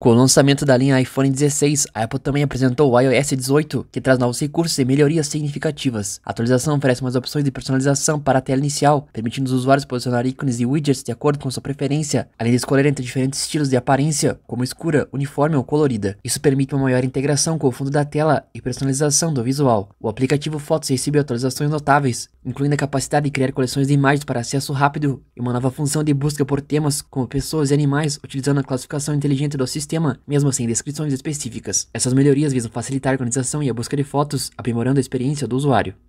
Com o lançamento da linha iPhone 16, a Apple também apresentou o iOS 18, que traz novos recursos e melhorias significativas. A atualização oferece mais opções de personalização para a tela inicial, permitindo os usuários posicionar ícones e widgets de acordo com sua preferência, além de escolher entre diferentes estilos de aparência, como escura, uniforme ou colorida. Isso permite uma maior integração com o fundo da tela e personalização do visual. O aplicativo Fotos recebe atualizações notáveis, incluindo a capacidade de criar coleções de imagens para acesso rápido e uma nova função de busca por temas como pessoas e animais, utilizando a classificação inteligente do sistema sistema, mesmo sem descrições específicas. Essas melhorias visam facilitar a organização e a busca de fotos, aprimorando a experiência do usuário.